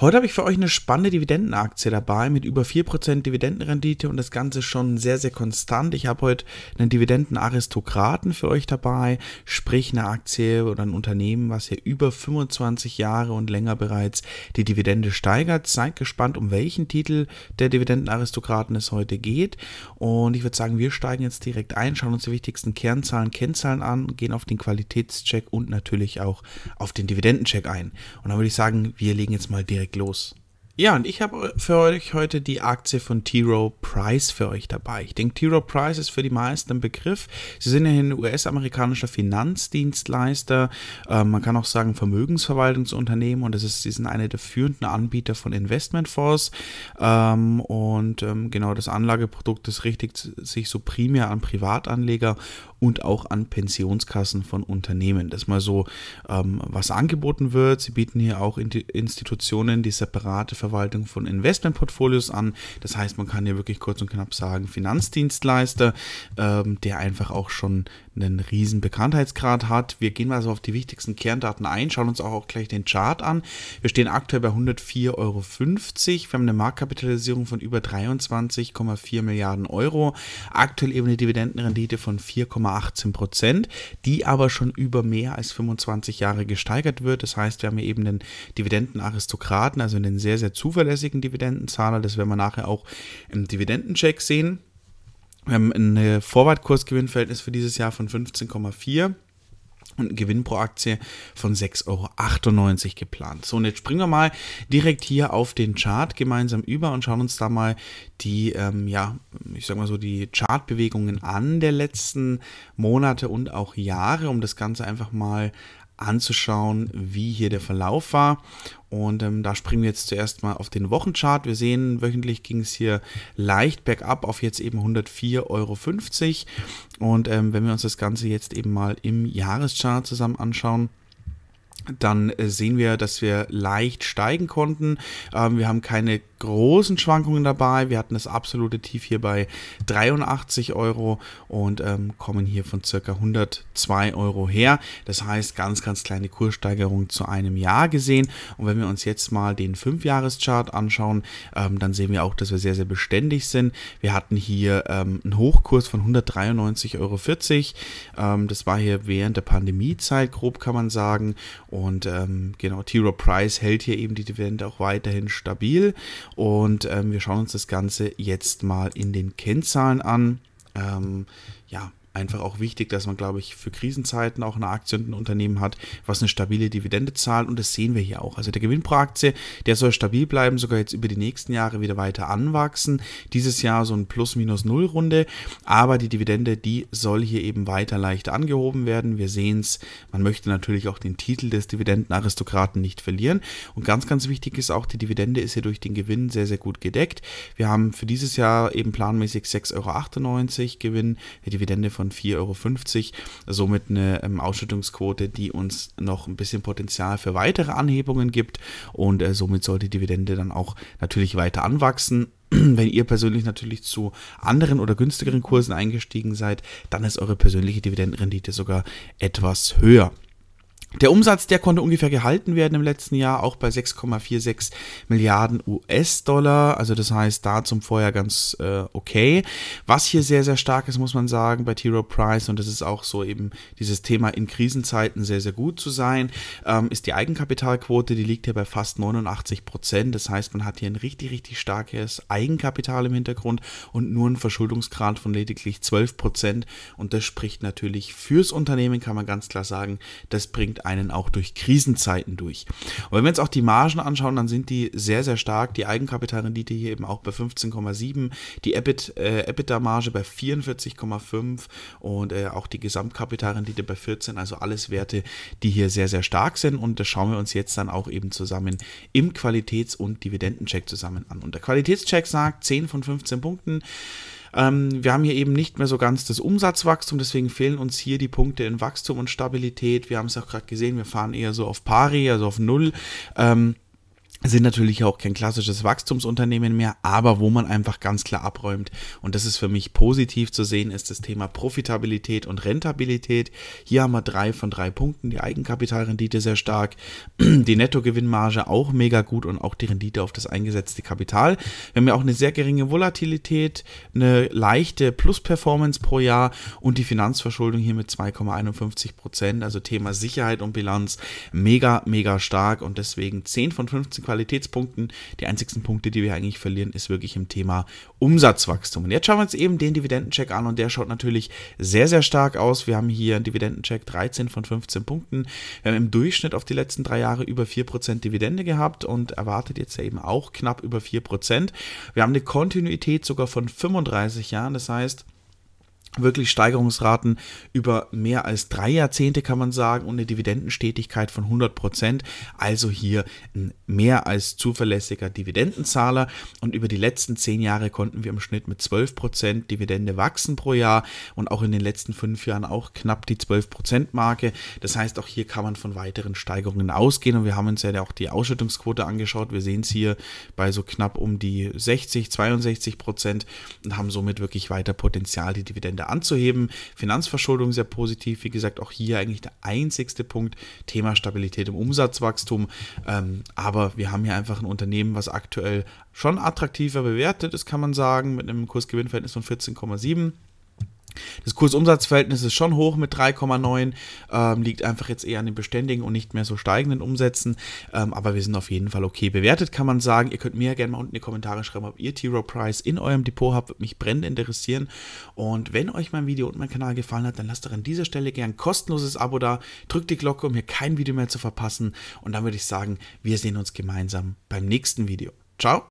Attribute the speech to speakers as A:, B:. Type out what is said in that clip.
A: Heute habe ich für euch eine spannende Dividendenaktie dabei mit über 4% Dividendenrendite und das Ganze schon sehr, sehr konstant. Ich habe heute einen Dividendenaristokraten für euch dabei, sprich eine Aktie oder ein Unternehmen, was ja über 25 Jahre und länger bereits die Dividende steigert. Seid gespannt, um welchen Titel der Dividendenaristokraten es heute geht. Und ich würde sagen, wir steigen jetzt direkt ein, schauen uns die wichtigsten Kernzahlen, Kennzahlen an, gehen auf den Qualitätscheck und natürlich auch auf den Dividendencheck ein. Und dann würde ich sagen, wir legen jetzt mal direkt direkt los. Ja, und ich habe für euch heute die Aktie von T. Rowe Price für euch dabei. Ich denke, T. Rowe Price ist für die meisten ein Begriff. Sie sind ja ein US-amerikanischer Finanzdienstleister. Äh, man kann auch sagen Vermögensverwaltungsunternehmen und das ist, sie sind eine der führenden Anbieter von Investmentfonds. Ähm, und ähm, genau das Anlageprodukt, das richtet sich so primär an Privatanleger und auch an Pensionskassen von Unternehmen. Das ist mal so ähm, was angeboten wird. Sie bieten hier auch Institutionen die separate Verwaltung von Investmentportfolios an. Das heißt, man kann hier wirklich kurz und knapp sagen, Finanzdienstleister, ähm, der einfach auch schon einen riesen Bekanntheitsgrad hat. Wir gehen mal so auf die wichtigsten Kerndaten ein, schauen uns auch gleich den Chart an. Wir stehen aktuell bei 104,50 Euro. Wir haben eine Marktkapitalisierung von über 23,4 Milliarden Euro. Aktuell eben eine Dividendenrendite von 4,8 18 Prozent, die aber schon über mehr als 25 Jahre gesteigert wird. Das heißt, wir haben hier eben den Dividendenaristokraten, also einen sehr, sehr zuverlässigen Dividendenzahler. Das werden wir nachher auch im Dividendencheck sehen. Wir haben ein äh, Vorwartkursgewinnverhältnis für dieses Jahr von 15,4 und ein Gewinn pro Aktie von 6,98 Euro geplant. So, und jetzt springen wir mal direkt hier auf den Chart gemeinsam über und schauen uns da mal die, ähm, ja, ich sag mal so, die Chartbewegungen an der letzten Monate und auch Jahre, um das Ganze einfach mal anzuschauen, wie hier der Verlauf war. Und ähm, da springen wir jetzt zuerst mal auf den Wochenchart. Wir sehen, wöchentlich ging es hier leicht bergab auf jetzt eben 104,50 Euro. Und ähm, wenn wir uns das Ganze jetzt eben mal im Jahreschart zusammen anschauen, dann äh, sehen wir, dass wir leicht steigen konnten. Ähm, wir haben keine großen Schwankungen dabei. Wir hatten das absolute Tief hier bei 83 Euro und ähm, kommen hier von circa 102 Euro her. Das heißt, ganz, ganz kleine Kurssteigerung zu einem Jahr gesehen. Und wenn wir uns jetzt mal den 5-Jahres-Chart anschauen, ähm, dann sehen wir auch, dass wir sehr, sehr beständig sind. Wir hatten hier ähm, einen Hochkurs von 193,40 Euro. Ähm, das war hier während der Pandemiezeit, grob kann man sagen. Und ähm, genau, T-Row Price hält hier eben die Dividende auch weiterhin stabil. Und ähm, wir schauen uns das Ganze jetzt mal in den Kennzahlen an. Ähm, ja, einfach auch wichtig, dass man, glaube ich, für Krisenzeiten auch eine Aktie und ein Unternehmen hat, was eine stabile Dividende zahlt. Und das sehen wir hier auch. Also der Gewinn pro Aktie, der soll stabil bleiben, sogar jetzt über die nächsten Jahre wieder weiter anwachsen. Dieses Jahr so ein Plus-Minus-Null-Runde. Aber die Dividende, die soll hier eben weiter leicht angehoben werden. Wir sehen es. Man möchte natürlich auch den Titel des Dividendenaristokraten nicht verlieren. Und ganz, ganz wichtig ist auch, die Dividende ist hier durch den Gewinn sehr, sehr gut gedeckt. Wir haben für dieses Jahr eben planmäßig 6,98 Euro Gewinn. Die Dividende von von 4,50 Euro. Somit eine ähm, Ausschüttungsquote, die uns noch ein bisschen Potenzial für weitere Anhebungen gibt. Und äh, somit soll die Dividende dann auch natürlich weiter anwachsen wenn ihr persönlich natürlich zu anderen oder günstigeren Kursen eingestiegen seid, dann ist eure persönliche Dividendenrendite sogar etwas höher. Der Umsatz, der konnte ungefähr gehalten werden im letzten Jahr, auch bei 6,46 Milliarden US-Dollar. Also das heißt, da zum Vorjahr ganz äh, okay. Was hier sehr, sehr stark ist, muss man sagen, bei T. Rowe Price, und das ist auch so eben dieses Thema in Krisenzeiten sehr, sehr gut zu sein, ähm, ist die Eigenkapitalquote, die liegt hier bei fast 89 Prozent. Das heißt, man hat hier ein richtig, richtig starkes Eigenkapital im Hintergrund und nur einen Verschuldungsgrad von lediglich 12 Prozent. Und das spricht natürlich fürs Unternehmen, kann man ganz klar sagen. Das bringt einen auch durch Krisenzeiten durch. Und wenn wir uns auch die Margen anschauen, dann sind die sehr, sehr stark. Die Eigenkapitalrendite hier eben auch bei 15,7, die EBIT, äh, EBITDA-Marge bei 44,5 und äh, auch die Gesamtkapitalrendite bei 14. Also alles Werte, die hier sehr, sehr stark sind. Und das schauen wir uns jetzt dann auch eben zusammen im Qualitäts- und Dividendencheck zusammen an. Und der Qualitätscheck sagt 10 von 15 Punkten. Ähm, wir haben hier eben nicht mehr so ganz das Umsatzwachstum, deswegen fehlen uns hier die Punkte in Wachstum und Stabilität. Wir haben es auch gerade gesehen, wir fahren eher so auf Pari, also auf Null. Ähm, sind natürlich auch kein klassisches Wachstumsunternehmen mehr, aber wo man einfach ganz klar abräumt. Und das ist für mich positiv zu sehen, ist das Thema Profitabilität und Rentabilität. Hier haben wir drei von drei Punkten. Die Eigenkapitalrendite sehr stark, die Nettogewinnmarge auch mega gut und auch die Rendite auf das eingesetzte Kapital. Wir haben ja auch eine sehr geringe Volatilität, eine leichte Plus-Performance pro Jahr und die Finanzverschuldung hier mit 2,51 Prozent. Also Thema Sicherheit und Bilanz mega, mega stark und deswegen 10 von 15 Quadratmetern Qualitätspunkten. Die einzigsten Punkte, die wir eigentlich verlieren, ist wirklich im Thema Umsatzwachstum. Und jetzt schauen wir uns eben den Dividendencheck an und der schaut natürlich sehr, sehr stark aus. Wir haben hier einen Dividendencheck 13 von 15 Punkten. Wir haben im Durchschnitt auf die letzten drei Jahre über 4% Dividende gehabt und erwartet jetzt eben auch knapp über 4%. Wir haben eine Kontinuität sogar von 35 Jahren. Das heißt, wirklich Steigerungsraten über mehr als drei Jahrzehnte, kann man sagen, und eine Dividendenstetigkeit von 100 Prozent. Also hier ein mehr als zuverlässiger Dividendenzahler. Und über die letzten zehn Jahre konnten wir im Schnitt mit 12 Prozent Dividende wachsen pro Jahr und auch in den letzten fünf Jahren auch knapp die 12 Prozent Marke. Das heißt, auch hier kann man von weiteren Steigerungen ausgehen. Und wir haben uns ja auch die Ausschüttungsquote angeschaut. Wir sehen es hier bei so knapp um die 60, 62 Prozent und haben somit wirklich weiter Potenzial, die Dividende wieder anzuheben. Finanzverschuldung sehr positiv, wie gesagt, auch hier eigentlich der einzigste Punkt, Thema Stabilität im Umsatzwachstum. Ähm, aber wir haben hier einfach ein Unternehmen, was aktuell schon attraktiver bewertet ist, kann man sagen, mit einem Kursgewinnverhältnis von 14,7. Das Kursumsatzverhältnis ist schon hoch mit 3,9, ähm, liegt einfach jetzt eher an den beständigen und nicht mehr so steigenden Umsätzen. Ähm, aber wir sind auf jeden Fall okay bewertet, kann man sagen. Ihr könnt mir ja gerne mal unten in die Kommentare schreiben, ob ihr T-Row Price in eurem Depot habt. Würde mich brennend interessieren. Und wenn euch mein Video und mein Kanal gefallen hat, dann lasst doch an dieser Stelle gerne ein kostenloses Abo da. Drückt die Glocke, um hier kein Video mehr zu verpassen. Und dann würde ich sagen, wir sehen uns gemeinsam beim nächsten Video. Ciao!